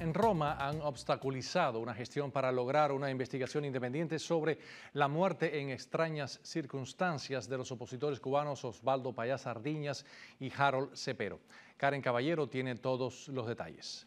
En Roma han obstaculizado una gestión para lograr una investigación independiente sobre la muerte en extrañas circunstancias de los opositores cubanos Osvaldo Payá Ardiñas y Harold Cepero. Karen Caballero tiene todos los detalles.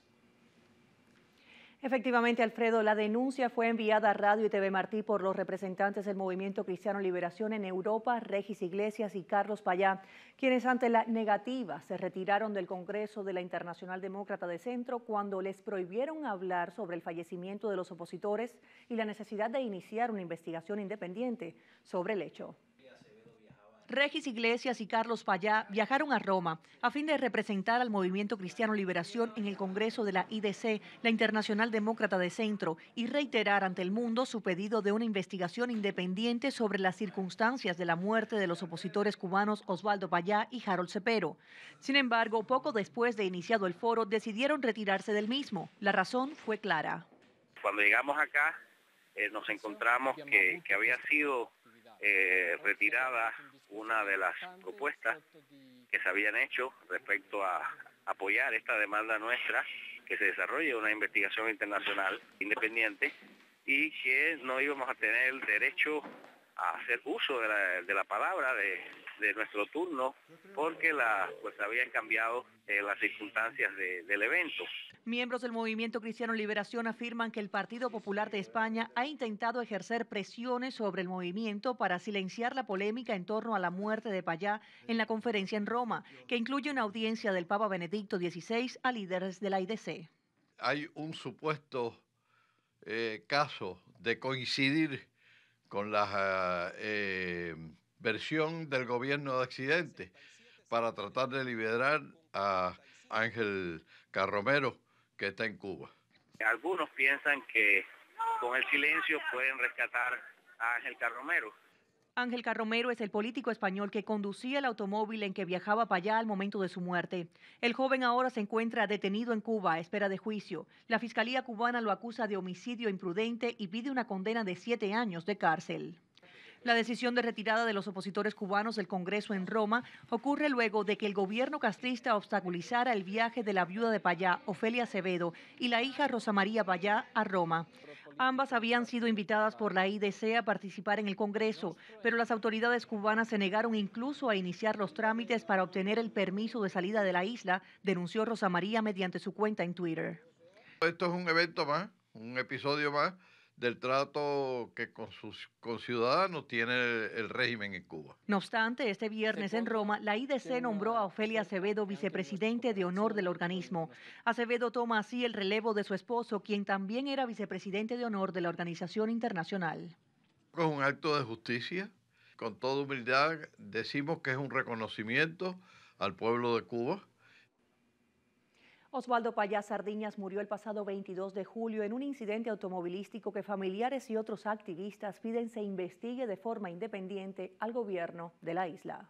Efectivamente, Alfredo, la denuncia fue enviada a Radio y TV Martí por los representantes del Movimiento Cristiano Liberación en Europa, Regis Iglesias y Carlos Payá, quienes ante la negativa se retiraron del Congreso de la Internacional Demócrata de Centro cuando les prohibieron hablar sobre el fallecimiento de los opositores y la necesidad de iniciar una investigación independiente sobre el hecho. Regis Iglesias y Carlos Payá viajaron a Roma a fin de representar al Movimiento Cristiano Liberación en el Congreso de la IDC, la Internacional Demócrata de Centro, y reiterar ante el mundo su pedido de una investigación independiente sobre las circunstancias de la muerte de los opositores cubanos Osvaldo Payá y Harold Cepero. Sin embargo, poco después de iniciado el foro, decidieron retirarse del mismo. La razón fue clara. Cuando llegamos acá, eh, nos encontramos que había sido eh, retirada una de las propuestas que se habían hecho respecto a apoyar esta demanda nuestra, que se desarrolle una investigación internacional independiente y que no íbamos a tener el derecho a hacer uso de la, palabra de, nuestro turno porque la, pues habían cambiado eh, las circunstancias del evento. Miembros del Movimiento Cristiano Liberación afirman que el Partido Popular de España ha intentado ejercer presiones sobre el movimiento para silenciar la polémica en torno a la muerte de Payá en la conferencia en Roma, que incluye una audiencia del Papa Benedicto XVI a líderes de la IDC. Hay un supuesto eh, caso de coincidir con la eh, eh, versión del gobierno de accidente para tratar de liberar a Ángel Carromero, que está en Cuba. Algunos piensan que con el silencio pueden rescatar a Ángel Carromero. Ángel Carromero es el político español que conducía el automóvil en que viajaba para allá al momento de su muerte. El joven ahora se encuentra detenido en Cuba a espera de juicio. La Fiscalía cubana lo acusa de homicidio imprudente y pide una condena de siete años de cárcel. La decisión de retirada de los opositores cubanos del Congreso en Roma ocurre luego de que el gobierno castrista obstaculizara el viaje de la viuda de Payá, Ofelia Acevedo, y la hija Rosa María Payá a Roma. Ambas habían sido invitadas por la IDC a participar en el Congreso, pero las autoridades cubanas se negaron incluso a iniciar los trámites para obtener el permiso de salida de la isla, denunció Rosa María mediante su cuenta en Twitter. Esto es un evento más, un episodio más del trato que con sus conciudadanos tiene el, régimen en Cuba. No obstante, este viernes en Roma, la IDC nombró a Ofelia Acevedo vicepresidente de honor del organismo. Acevedo toma así el relevo de su esposo, quien también era vicepresidente de honor de la organización internacional. Es un acto de justicia. Con toda humildad decimos que es un reconocimiento al pueblo de Cuba Osvaldo Payá Sardiñas murió el pasado 22 de julio en un incidente automovilístico que familiares y otros activistas piden se investigue de forma independiente al gobierno de la isla.